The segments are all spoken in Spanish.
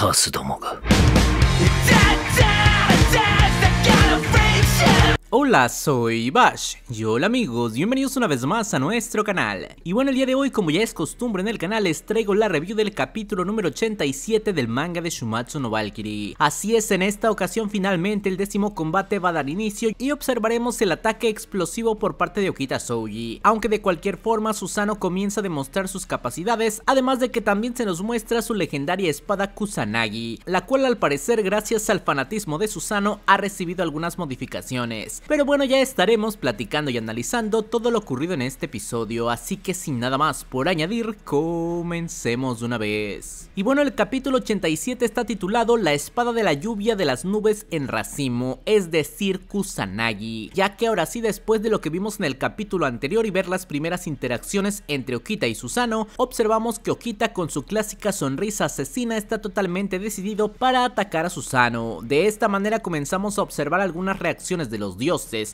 カースどもが。Hola, soy Bash y hola amigos, bienvenidos una vez más a nuestro canal. Y bueno, el día de hoy, como ya es costumbre en el canal, les traigo la review del capítulo número 87 del manga de Shumatsu no Valkyrie. Así es, en esta ocasión finalmente el décimo combate va a dar inicio y observaremos el ataque explosivo por parte de Okita Souji. Aunque de cualquier forma, Susano comienza a demostrar sus capacidades, además de que también se nos muestra su legendaria espada Kusanagi, la cual al parecer gracias al fanatismo de Susano ha recibido algunas modificaciones. Pero bueno, ya estaremos platicando y analizando todo lo ocurrido en este episodio, así que sin nada más por añadir, comencemos de una vez. Y bueno, el capítulo 87 está titulado La espada de la lluvia de las nubes en racimo, es decir, Kusanagi, ya que ahora sí después de lo que vimos en el capítulo anterior y ver las primeras interacciones entre Okita y Susano, observamos que Okita con su clásica sonrisa asesina está totalmente decidido para atacar a Susano. De esta manera comenzamos a observar algunas reacciones de los dioses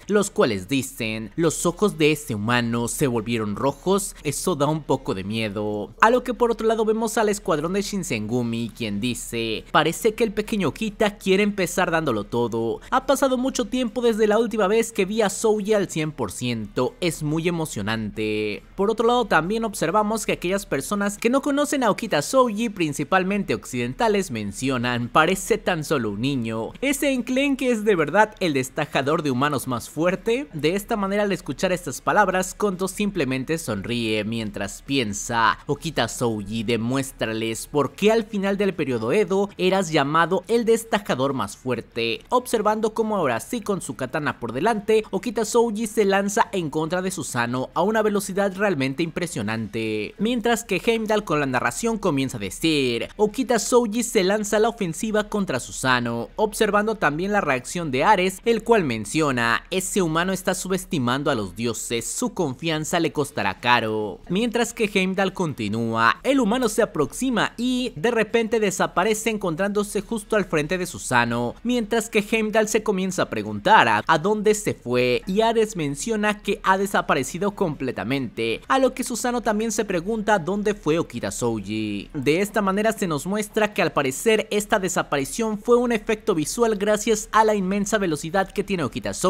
los cuales dicen, los ojos de este humano se volvieron rojos, eso da un poco de miedo. A lo que por otro lado vemos al escuadrón de Shinsengumi, quien dice, parece que el pequeño Kita quiere empezar dándolo todo. Ha pasado mucho tiempo desde la última vez que vi a Souya al 100%, es muy emocionante. Por otro lado también observamos que aquellas personas que no conocen a Okita Souji, principalmente occidentales, mencionan, parece tan solo un niño. Ese enclenque es de verdad el destajador de humanos más fuerte? De esta manera al escuchar estas palabras, Kondo simplemente sonríe mientras piensa. Okita Souji, demuéstrales por qué al final del periodo Edo eras llamado el destacador más fuerte. Observando cómo ahora sí con su katana por delante, Okita Souji se lanza en contra de Susano a una velocidad realmente impresionante. Mientras que Heimdall con la narración comienza a decir, Okita Souji se lanza a la ofensiva contra Susano, observando también la reacción de Ares, el cual menciona ese humano está subestimando a los dioses, su confianza le costará caro. Mientras que Heimdall continúa, el humano se aproxima y de repente desaparece encontrándose justo al frente de Susano, mientras que Heimdall se comienza a preguntar a, dónde se fue y Ares menciona que ha desaparecido completamente, a lo que Susano también se pregunta dónde fue Okita Soji. De esta manera se nos muestra que al parecer esta desaparición fue un efecto visual gracias a la inmensa velocidad que tiene Okita Soji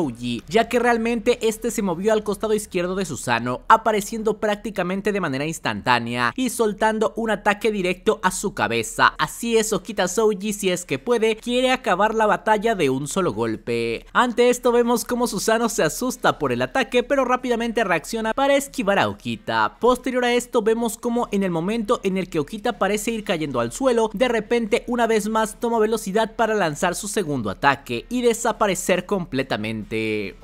ya que realmente este se movió al costado izquierdo de Susano, apareciendo prácticamente de manera instantánea y soltando un ataque directo a su cabeza. Así es, Okita Soji, si es que puede, quiere acabar la batalla de un solo golpe. Ante esto vemos como Susano se asusta por el ataque, pero rápidamente reacciona para esquivar a Okita. Posterior a esto vemos como en el momento en el que Okita parece ir cayendo al suelo, de repente una vez más toma velocidad para lanzar su segundo ataque y desaparecer completamente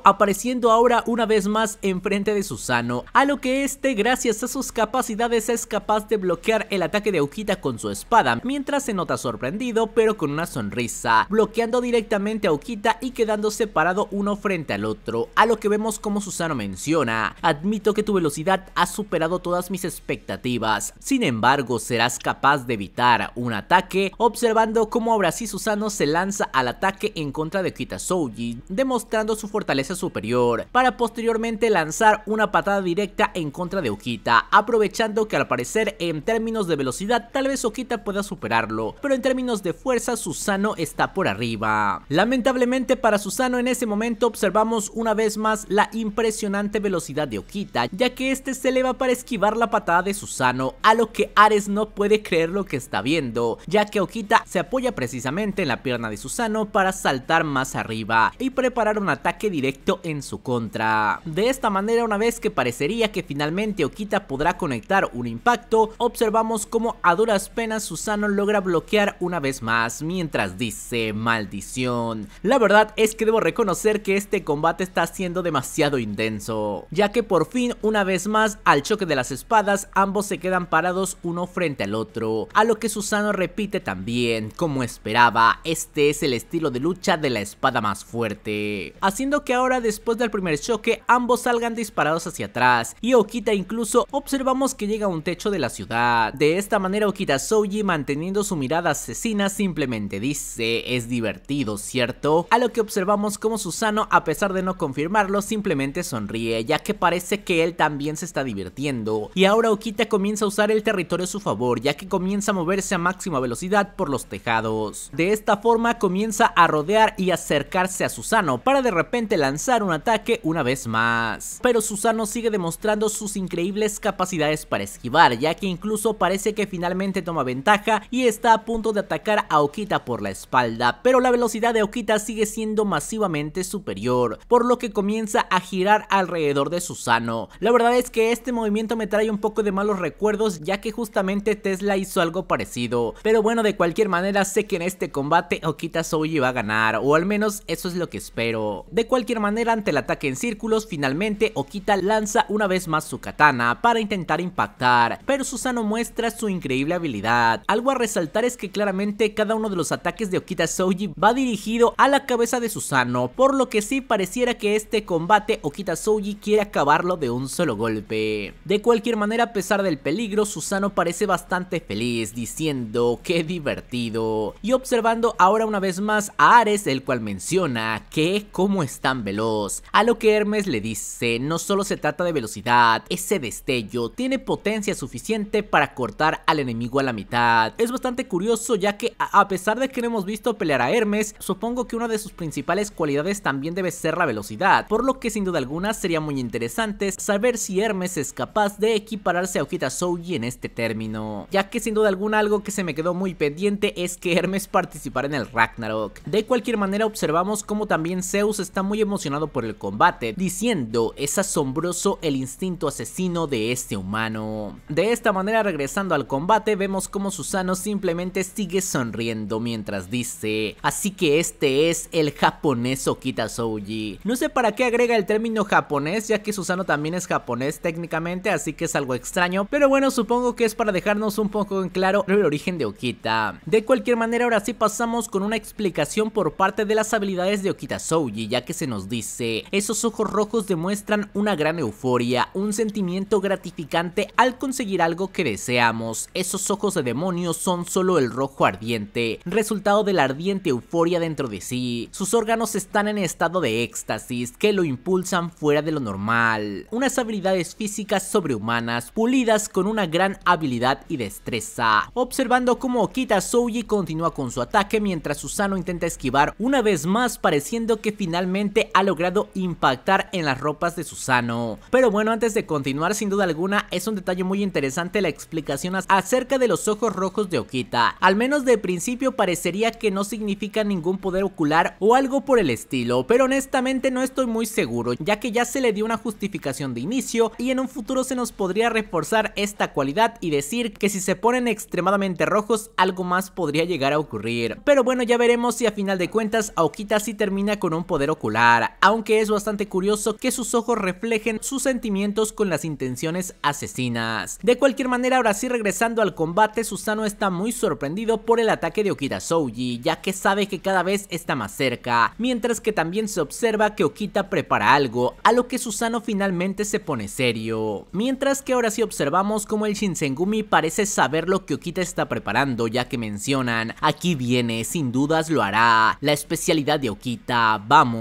apareciendo ahora una vez más enfrente de Susano, a lo que este gracias a sus capacidades es capaz de bloquear el ataque de Aukita con su espada, mientras se nota sorprendido pero con una sonrisa, bloqueando directamente a Aokita y quedando separado uno frente al otro, a lo que vemos como Susano menciona, admito que tu velocidad ha superado todas mis expectativas, sin embargo serás capaz de evitar un ataque observando cómo ahora sí Susano se lanza al ataque en contra de Aukita Soji. demostrando su fortaleza superior para posteriormente lanzar una patada directa en contra de Okita, aprovechando que al parecer en términos de velocidad tal vez Okita pueda superarlo, pero en términos de fuerza Susano está por arriba. Lamentablemente para Susano en ese momento observamos una vez más la impresionante velocidad de Okita, ya que este se eleva para esquivar la patada de Susano, a lo que Ares no puede creer lo que está viendo, ya que Okita se apoya precisamente en la pierna de Susano para saltar más arriba y preparar una ataque directo en su contra. De esta manera una vez que parecería que finalmente Okita podrá conectar un impacto, observamos como a duras penas Susano logra bloquear una vez más mientras dice maldición. La verdad es que debo reconocer que este combate está siendo demasiado intenso, ya que por fin una vez más al choque de las espadas ambos se quedan parados uno frente al otro, a lo que Susano repite también, como esperaba, este es el estilo de lucha de la espada más fuerte haciendo que ahora después del primer choque ambos salgan disparados hacia atrás y Okita incluso observamos que llega a un techo de la ciudad. De esta manera Okita Soji manteniendo su mirada asesina simplemente dice es divertido cierto, a lo que observamos como Susano a pesar de no confirmarlo simplemente sonríe ya que parece que él también se está divirtiendo y ahora Okita comienza a usar el territorio a su favor ya que comienza a moverse a máxima velocidad por los tejados. De esta forma comienza a rodear y acercarse a Susano para repente lanzar un ataque una vez más. Pero Susano sigue demostrando sus increíbles capacidades para esquivar, ya que incluso parece que finalmente toma ventaja y está a punto de atacar a Okita por la espalda, pero la velocidad de Okita sigue siendo masivamente superior, por lo que comienza a girar alrededor de Susano. La verdad es que este movimiento me trae un poco de malos recuerdos, ya que justamente Tesla hizo algo parecido, pero bueno, de cualquier manera sé que en este combate Okita Soji va a ganar, o al menos eso es lo que espero. De cualquier manera, ante el ataque en círculos, finalmente Okita lanza una vez más su katana para intentar impactar, pero Susano muestra su increíble habilidad. Algo a resaltar es que claramente cada uno de los ataques de Okita Soji va dirigido a la cabeza de Susano, por lo que sí pareciera que este combate Okita Soji quiere acabarlo de un solo golpe. De cualquier manera, a pesar del peligro, Susano parece bastante feliz, diciendo que divertido, y observando ahora una vez más a Ares, el cual menciona que como es tan veloz. A lo que Hermes le dice, no solo se trata de velocidad, ese destello tiene potencia suficiente para cortar al enemigo a la mitad. Es bastante curioso ya que a pesar de que no hemos visto pelear a Hermes, supongo que una de sus principales cualidades también debe ser la velocidad, por lo que sin duda alguna sería muy interesante saber si Hermes es capaz de equipararse a Okita Soji en este término, ya que sin duda alguna algo que se me quedó muy pendiente es que Hermes participara en el Ragnarok. De cualquier manera observamos cómo también Zeus está muy emocionado por el combate, diciendo es asombroso el instinto asesino de este humano. De esta manera regresando al combate vemos como Susano simplemente sigue sonriendo mientras dice, así que este es el japonés Okita Soji No sé para qué agrega el término japonés ya que Susano también es japonés técnicamente así que es algo extraño, pero bueno supongo que es para dejarnos un poco en claro el origen de Okita. De cualquier manera ahora sí pasamos con una explicación por parte de las habilidades de Okita Soji ya que se nos dice, esos ojos rojos demuestran una gran euforia, un sentimiento gratificante al conseguir algo que deseamos, esos ojos de demonio son solo el rojo ardiente, resultado de la ardiente euforia dentro de sí, sus órganos están en estado de éxtasis que lo impulsan fuera de lo normal, unas habilidades físicas sobrehumanas pulidas con una gran habilidad y destreza, observando cómo Okita Souji continúa con su ataque mientras Susano intenta esquivar una vez más pareciendo que finalmente finalmente ha logrado impactar en las ropas de Susano. Pero bueno, antes de continuar, sin duda alguna, es un detalle muy interesante la explicación acerca de los ojos rojos de Okita. Al menos de principio parecería que no significa ningún poder ocular o algo por el estilo, pero honestamente no estoy muy seguro, ya que ya se le dio una justificación de inicio y en un futuro se nos podría reforzar esta cualidad y decir que si se ponen extremadamente rojos algo más podría llegar a ocurrir. Pero bueno, ya veremos si a final de cuentas Oquita sí termina con un poder ocular, aunque es bastante curioso que sus ojos reflejen sus sentimientos con las intenciones asesinas. De cualquier manera, ahora sí regresando al combate, Susano está muy sorprendido por el ataque de Okita Souji, ya que sabe que cada vez está más cerca, mientras que también se observa que Okita prepara algo, a lo que Susano finalmente se pone serio. Mientras que ahora sí observamos como el Shinsengumi parece saber lo que Okita está preparando, ya que mencionan, aquí viene, sin dudas lo hará, la especialidad de Okita, vamos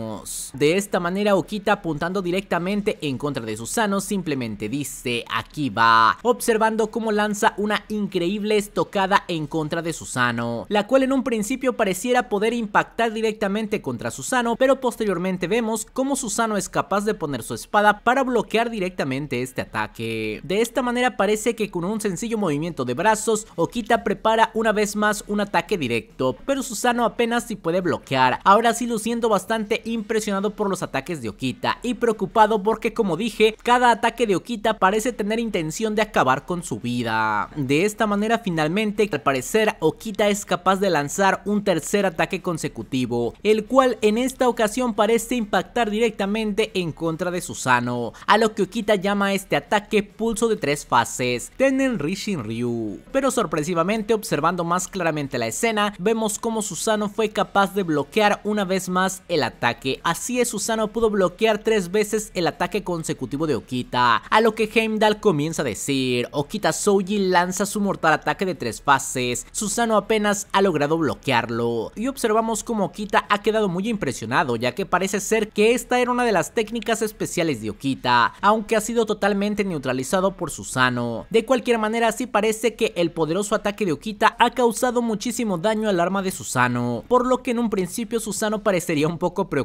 de esta manera Okita apuntando directamente en contra de Susano simplemente dice aquí va, observando cómo lanza una increíble estocada en contra de Susano, la cual en un principio pareciera poder impactar directamente contra Susano, pero posteriormente vemos cómo Susano es capaz de poner su espada para bloquear directamente este ataque. De esta manera parece que con un sencillo movimiento de brazos, Okita prepara una vez más un ataque directo, pero Susano apenas si puede bloquear, ahora sí luciendo bastante impresionado por los ataques de Okita y preocupado porque como dije, cada ataque de Okita parece tener intención de acabar con su vida. De esta manera finalmente, al parecer, Okita es capaz de lanzar un tercer ataque consecutivo, el cual en esta ocasión parece impactar directamente en contra de Susano, a lo que Okita llama este ataque pulso de tres fases, Tenen Rishin Ryu. Pero sorpresivamente, observando más claramente la escena, vemos cómo Susano fue capaz de bloquear una vez más el ataque que así es Susano pudo bloquear tres veces el ataque consecutivo de Okita, a lo que Heimdall comienza a decir, Okita Soji lanza su mortal ataque de tres fases, Susano apenas ha logrado bloquearlo, y observamos como Okita ha quedado muy impresionado ya que parece ser que esta era una de las técnicas especiales de Okita, aunque ha sido totalmente neutralizado por Susano. De cualquier manera sí parece que el poderoso ataque de Okita ha causado muchísimo daño al arma de Susano, por lo que en un principio Susano parecería un poco preocupado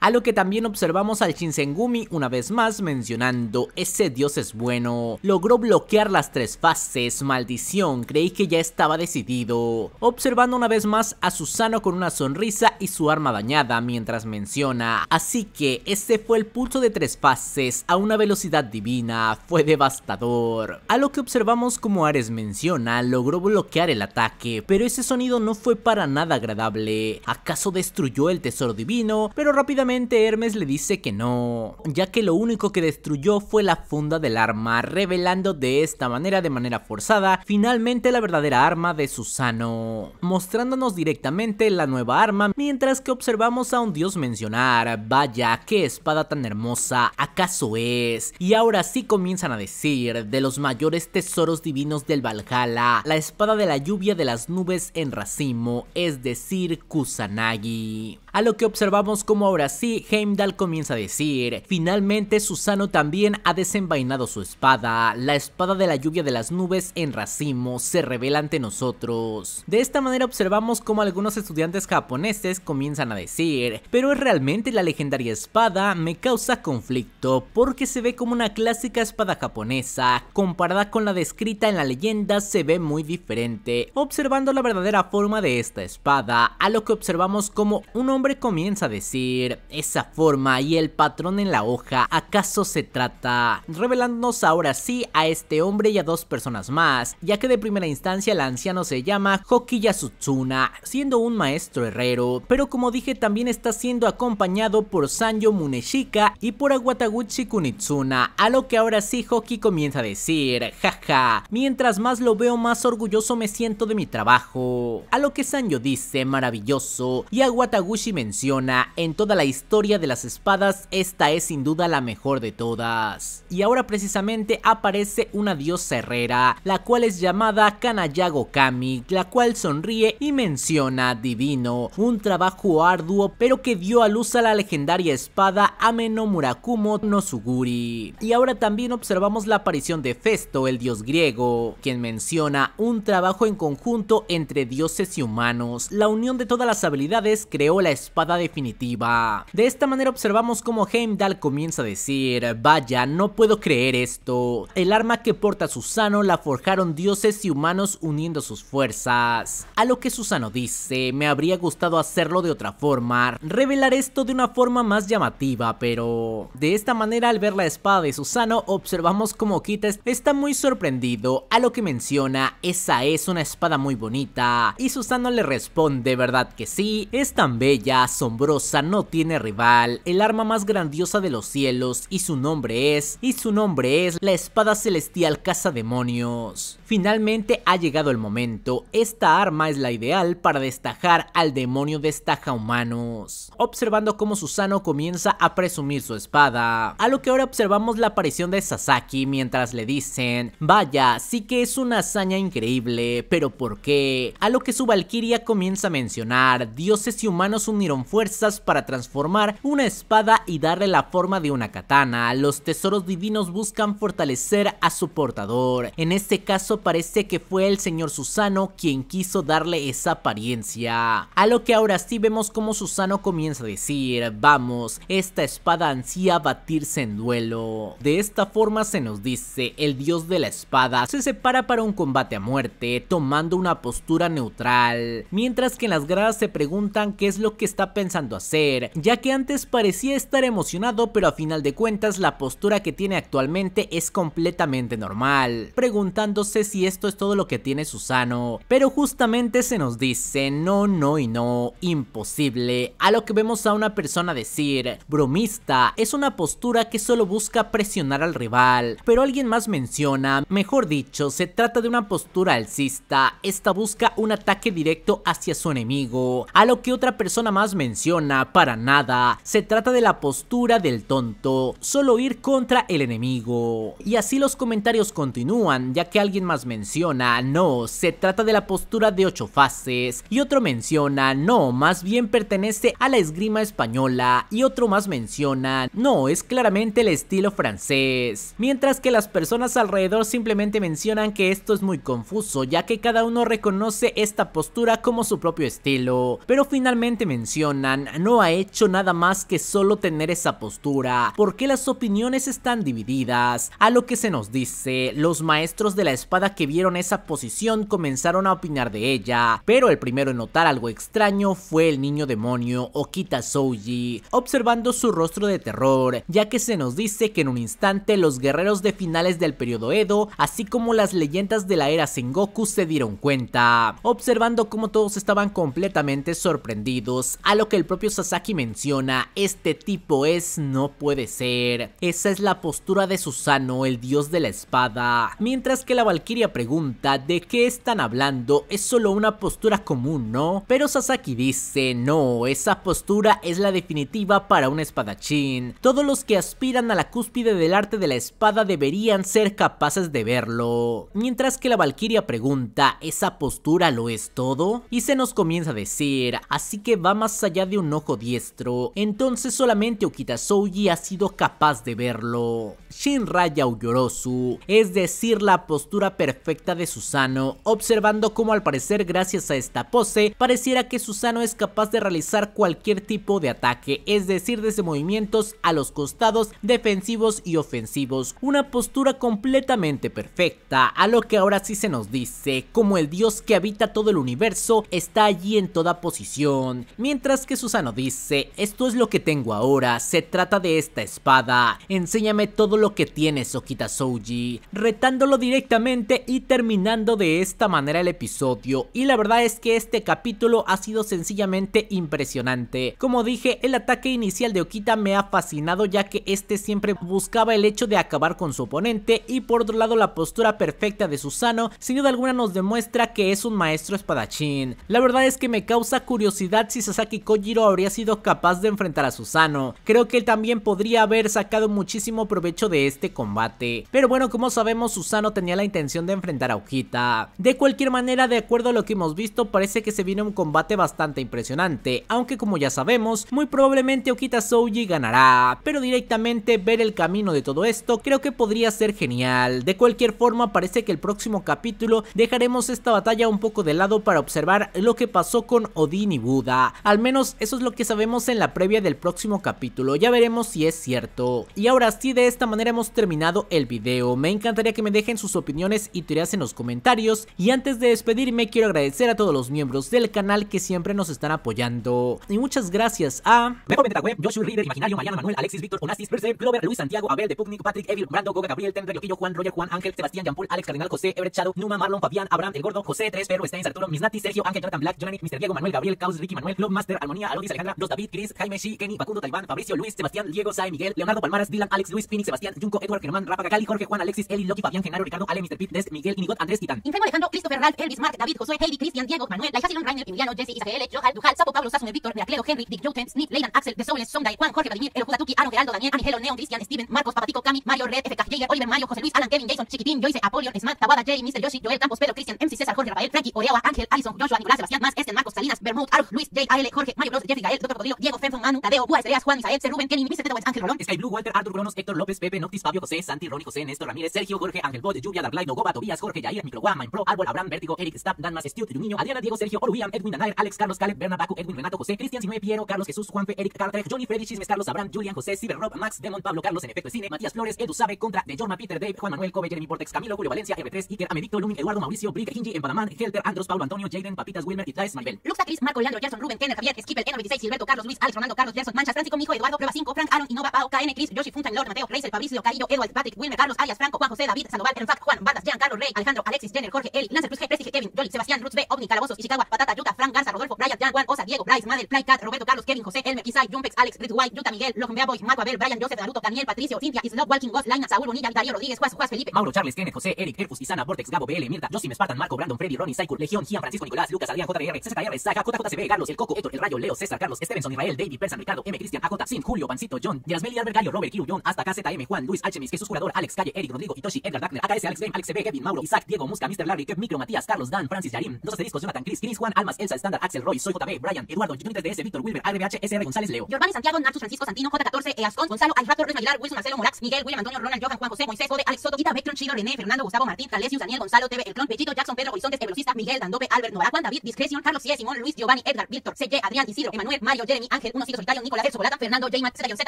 a lo que también observamos al Shinsengumi una vez más mencionando ese dios es bueno, logró bloquear las tres fases, maldición, creí que ya estaba decidido, observando una vez más a Susano con una sonrisa y su arma dañada mientras menciona, así que ese fue el pulso de tres fases a una velocidad divina, fue devastador, a lo que observamos como Ares menciona, logró bloquear el ataque, pero ese sonido no fue para nada agradable, ¿acaso destruyó el tesoro divino? pero rápidamente Hermes le dice que no, ya que lo único que destruyó fue la funda del arma, revelando de esta manera, de manera forzada, finalmente la verdadera arma de Susano, mostrándonos directamente la nueva arma, mientras que observamos a un dios mencionar, vaya, qué espada tan hermosa, acaso es, y ahora sí comienzan a decir, de los mayores tesoros divinos del Valhalla, la espada de la lluvia de las nubes en racimo, es decir, Kusanagi a lo que observamos como ahora sí Heimdall comienza a decir, finalmente Susano también ha desenvainado su espada, la espada de la lluvia de las nubes en racimo se revela ante nosotros. De esta manera observamos como algunos estudiantes japoneses comienzan a decir, pero es realmente la legendaria espada me causa conflicto porque se ve como una clásica espada japonesa, comparada con la descrita en la leyenda se ve muy diferente, observando la verdadera forma de esta espada, a lo que observamos como un hombre comienza a decir, esa forma y el patrón en la hoja, ¿acaso se trata? Revelándonos ahora sí a este hombre y a dos personas más, ya que de primera instancia el anciano se llama Hoki Yasutsuna siendo un maestro herrero, pero como dije también está siendo acompañado por Sanjo Muneshika y por Aguataguchi Kunitsuna, a lo que ahora sí Hoki comienza a decir, jaja, mientras más lo veo más orgulloso me siento de mi trabajo. A lo que Sanjo dice, maravilloso, y Aguataguchi menciona, en toda la historia de las espadas, esta es sin duda la mejor de todas. Y ahora precisamente aparece una diosa herrera, la cual es llamada Kanayago Kami, la cual sonríe y menciona Divino, un trabajo arduo pero que dio a luz a la legendaria espada Ameno Murakumo no Y ahora también observamos la aparición de Festo, el dios griego, quien menciona un trabajo en conjunto entre dioses y humanos. La unión de todas las habilidades creó la espada definitiva. De esta manera observamos como Heimdall comienza a decir, vaya, no puedo creer esto. El arma que porta Susano la forjaron dioses y humanos uniendo sus fuerzas. A lo que Susano dice, me habría gustado hacerlo de otra forma, revelar esto de una forma más llamativa, pero... De esta manera al ver la espada de Susano observamos como Kites está muy sorprendido a lo que menciona, esa es una espada muy bonita. Y Susano le responde, ¿verdad que sí? Es tan bella asombrosa no tiene rival, el arma más grandiosa de los cielos y su nombre es, y su nombre es la espada celestial caza demonios. Finalmente ha llegado el momento, esta arma es la ideal para destajar al demonio destaja humanos, observando cómo Susano comienza a presumir su espada, a lo que ahora observamos la aparición de Sasaki mientras le dicen, vaya, sí que es una hazaña increíble, pero ¿por qué? A lo que su valquiria comienza a mencionar, dioses y humanos unieron fuerzas para transformar una espada y darle la forma de una katana, los tesoros divinos buscan fortalecer a su portador, en este caso parece que fue el señor Susano quien quiso darle esa apariencia. A lo que ahora sí vemos como Susano comienza a decir, vamos, esta espada ansía batirse en duelo. De esta forma se nos dice, el dios de la espada se separa para un combate a muerte, tomando una postura neutral, mientras que en las gradas se preguntan qué es lo que está pensando hacer, ya que antes parecía estar emocionado pero a final de cuentas la postura que tiene actualmente es completamente normal, preguntándose y esto es todo lo que tiene Susano, pero justamente se nos dice no, no y no, imposible, a lo que vemos a una persona decir, bromista, es una postura que solo busca presionar al rival, pero alguien más menciona, mejor dicho, se trata de una postura alcista, esta busca un ataque directo hacia su enemigo, a lo que otra persona más menciona, para nada, se trata de la postura del tonto, solo ir contra el enemigo. Y así los comentarios continúan, ya que alguien más menciona, no, se trata de la postura de ocho fases, y otro menciona, no, más bien pertenece a la esgrima española, y otro más menciona, no, es claramente el estilo francés. Mientras que las personas alrededor simplemente mencionan que esto es muy confuso, ya que cada uno reconoce esta postura como su propio estilo, pero finalmente mencionan, no ha hecho nada más que solo tener esa postura, porque las opiniones están divididas, a lo que se nos dice, los maestros de la espada que vieron esa posición comenzaron a opinar de ella, pero el primero en notar algo extraño fue el niño demonio Okita Soji observando su rostro de terror, ya que se nos dice que en un instante los guerreros de finales del periodo Edo, así como las leyendas de la era Sengoku se dieron cuenta, observando cómo todos estaban completamente sorprendidos, a lo que el propio Sasaki menciona, este tipo es no puede ser, esa es la postura de Susano, el dios de la espada, mientras que la Valkyrie pregunta de qué están hablando, es solo una postura común, ¿no? Pero Sasaki dice, no, esa postura es la definitiva para un espadachín. Todos los que aspiran a la cúspide del arte de la espada deberían ser capaces de verlo. Mientras que la Valkyria pregunta, ¿esa postura lo es todo? Y se nos comienza a decir, así que va más allá de un ojo diestro, entonces solamente Okita ha sido capaz de verlo. Shinraya Uyorosu es decir, la postura perfecta de Susano, observando cómo al parecer gracias a esta pose pareciera que Susano es capaz de realizar cualquier tipo de ataque, es decir, desde movimientos a los costados defensivos y ofensivos, una postura completamente perfecta, a lo que ahora sí se nos dice, como el dios que habita todo el universo está allí en toda posición, mientras que Susano dice, esto es lo que tengo ahora, se trata de esta espada, enséñame todo lo que tienes Okita Souji, retándolo directamente y terminando de esta manera el episodio y la verdad es que este capítulo ha sido sencillamente impresionante. Como dije el ataque inicial de Okita me ha fascinado ya que este siempre buscaba el hecho de acabar con su oponente y por otro lado la postura perfecta de Susano sin duda alguna nos demuestra que es un maestro espadachín. La verdad es que me causa curiosidad si Sasaki Kojiro habría sido capaz de enfrentar a Susano. Creo que él también podría haber sacado muchísimo provecho de este combate. Pero bueno como sabemos Susano tenía la intención de enfrentar a Okita, De cualquier manera, de acuerdo a lo que hemos visto, parece que se viene un combate bastante impresionante, aunque como ya sabemos, muy probablemente Okita Souji ganará, pero directamente ver el camino de todo esto creo que podría ser genial. De cualquier forma, parece que el próximo capítulo dejaremos esta batalla un poco de lado para observar lo que pasó con Odin y Buda, al menos eso es lo que sabemos en la previa del próximo capítulo, ya veremos si es cierto. Y ahora sí, de esta manera hemos terminado el video, me encantaría que me dejen sus opiniones y teorías en los comentarios. Y antes de despedirme quiero agradecer a todos los miembros del canal que siempre nos están apoyando. Y muchas gracias a... Mejor Web, Joshua Reader, Imaginario, Mariana Manuel, Alexis, Víctor, Onassis, Berserk, Glover, Luis, Santiago, Abel, De Pugnic, Patrick, Evil, Brando, Goga, Gabriel, Ten, Loquillo, Juan, Roger, Juan, Ángel, Sebastián, Jean Alex, Cardinal, José, Everett, Shadow, Numa, Marlon, Fabián, Abraham, El Gordo, José, Tres, Perro, Steins, Arturo, Misnati, Sergio, Ángel, Jonathan Black, Jonathan, Mr. Diego, Manuel, Gabriel, Caos, Ricky, Manuel, Club Master, Armonía, Alodis, Alejandra, Los David, Chris, Jaime, Shi, Kenny, Facundo, Talibán, Fabricio, Luis, Sebastián, Diego, Sae, Miguel, Leonardo Palmaras, Dylan, Alex, Luis, Phoenix, Sebastián, Junco, Edward, Germán, Rafa, Cali, Jorge, Juan, Alexis, Eli, Loki, Fabián, Genaro, Ricardo, Ale, Mr. Pete, Ernest, Miguel, Inigot, Andrés, Titán. Infemo, Alejandro, Christopher, Ralph, Elvis, Mark, David, Josué, Heidi, Cristian, Diego, Manuel, Laija, Silon, Rainer, Emiliano, Jesse, Isabel, Johal, Duhal, Sapo, Pablo, Sasume, Víctor, Miraclero, Henry, Dick, Joe, Smith, Leidan, Axel, The Souls, Sonda, Juan, Jorge, Vladimir, El Judatuki, Aaron, Geraldo, Daniel, Angelo, Neon, Cristian, Steven, Marcos, Papatico, Cami, Mario, Red, FK, Jayer, Oliver, Mario, José Luis, Alan, Kevin, Jason, Chiquitín, Joyce, Apolion, Smart, Tawada, Jay, Mr. Yoshi, Joel, Campos, Pedro, Cristian, MC, César, Jorge, Rafael, Frankie, Oreawa, Ángel, Alison, Joshua, Nicolás, Sebastián, Más, Esten, Marcos, Salinas, Bermud, Aro, Luis, Jay, AL, Jorge, Mario Bros, Jeffrey, Gael, Dr. Codillo, Diego, Fenton, Manu, Tadeo, Búa, Estrellas, Juan, Misael, C. Rubén, Kenny, Mr. Teto, Ángel Rolón, Sky Blue, Walter, Arthur Cronos, Héctor López, Pepe, Noctis, Fabio, José, Santi, Ronnie, José, Néstor Ramírez, Sergio, Jorge, Ángel Bode, Lluvia, Dark Light, Jova, Tobías, Jorge, Jair, Micro, Pro, Árbol, Abraham, Vértigo, Eric, Stab, Danmas, Steel, Niño, Adriana, Diego, Sergio, Oruiam, Edwin, Anair, Alex, Carlos, Caleb, Berna, Baku, Edwin, Renato, José, Cristian, Sinue, Piero, Carlos, Jesús, Juanfe, Eric, Carter, Johnny, Freddy, Chismes, Carlos, Abraham, Julian, José, Ciber, Rob, Max, Demon, Pablo, Carlos, en efecto cine, Matías Flores, Edu Sabe, contra, de Jorma, Peter, Dave, Juan Manuel, Cove, Jeremy, Portex, Camilo, Julio, Valencia, R3, Iker, Amedicto, Lumin, Eduardo, Mauricio, Brick, Hinji, Empalman, Helter, Andros, Paulo, Antonio, Jaden, Papitas, Wilmer, Itlaes, Maribel. Luxa, Marco, Leandro, Gerson, Ruben, Kenner, Javier, Skipper, Eno, 26, Gilberto, Carlos, Luis, Alex, Ronaldo, Carlos, Gerson, Manchas, Francisco, Mijo, Eduardo, Prueba 5, Frank, Aaron, Innova, Pau, KN, Chris, Yoshi, Funtan, Lord, Mateo, Reisel, Fabricio, Carillo, Edward, Patrick, Wilmer, Carlos, Arias, Franco, Juan José, David, Sandoval, Enfac, Juan, Bandas, Sebastián, Carlos Rey, Alejandro, Alexis, Jenner, Jorge, Eli, Lancer Plus G, Prestige, Kevin, Jolly, Sebastián, Roots B, Ovni, Calabozos, Ishikawa, Patata, Yuta, Frank, Garza, Rodolfo, Brian, Jan, Juan, Osa, Diego, Bryce, Madel, Playcat, Cat, Roberto, Carlos, Kevin, José, Elmer, Isai, Jumpex, Alex, Ritz, White, Yuta, Miguel, Lojumbea Boy, Marco Abel, Brian, Joseph, Daruto, Daniel, Patricio, Cintia, Islop, Walking Ghost, Laina, Saúl, Bonilla, Darío Rodríguez, Juan, Juan, Felipe, Mauro, Charles, Kenneth, José, Eric, Herfus, Isana, Vortex, Gabo, BL, Mirta, Josim, Spartan, Marco, Brandon, Freddy, Ronnie, Saikur, Legión, Gian, Francisco, Nicolás, Lucas, Adrián, JR, CSKR, Saga, JJCB, Carlos, El Coco, Héctor, El Rayo, Leo, César, Carlos, Stevenson, Israel, David, Persan, Ricardo, M, Cristian, AJ, Sim, Julio, Pancito, John, Yasmeli, Albert, Robert, Kiru, John, hasta KZM, Juan, Luis, Alchemis, Jesús, Curador, Alex, Calle, Eric, Rodrigo, Itoshi, Edgar, Dagner, AKS, Alex Game, Alex Kevin, Mauro, Isaac, Diego, Musca, Mr. Larry, Kev, Micro, Matías, Carlos, Dan, Francis, Yarim, dos discos, Jonathan, Chris, Chris, Juan, Almas, Elsa, Standard, Axel, Roy, Soy, Brian, Eduardo, Junior, DS, Víctor, Wilber, RBH, SR, González, Leo. Giovanni, Santiago, Nachus, Francisco, Santino, J14, Eascon, Gonzalo, Alfa, Torres, Aguilar, Wilson, Marcelo, Morax, Miguel, William, Antonio, Ronald, Johan, Juan, José, Moisés, Jode, Alex, Soto, Ita, Vectron, Chido, René, Fernando, Gustavo, Martín, Talesius, Daniel, Gonzalo, TV, El Clon, Pechito, Jackson, Pedro, Horizontes, Velocista, Miguel, Dandope, Albert, Nora, Juan, David, Discreción, Carlos, Cie, Simón, Luis, Giovanni, Edgar, Víctor, CJ, Adrián, Isidro, Emanuel, Mario, Jeremy, Ángel, Uno, Cito, Solitario, Nicolás, Chocolata, Fernando, J. Matt, Z,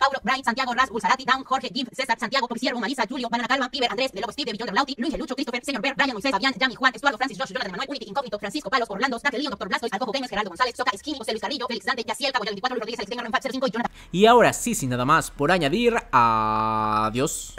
Paulo, Brian, Santiago, Ras, Bulsarati, Down, Jorge, Jim, César, Santiago, Policiero, Marisa, Julio, Banana Piber, Andrés, de Lobo, Steve, de Millón Luis, Lucho, Christopher, Señor Ver, Brian, Moisés, Fabián, Jamie, Juan, Estuardo, Francis, Josh, Jonathan, Manuel, Unity, Incógnito, Francisco, Palos, Orlando, Snark, Leon, Doctor Blasco, Alcojo, Games, Geraldo González, Soca, Skinny, José Luis Carrillo, Félix Dante, Yaciel, Cabo, 24, Luis Rodríguez, Alex Renfat, 05 y Jonathan. Y ahora sí, sin nada más por añadir, adiós.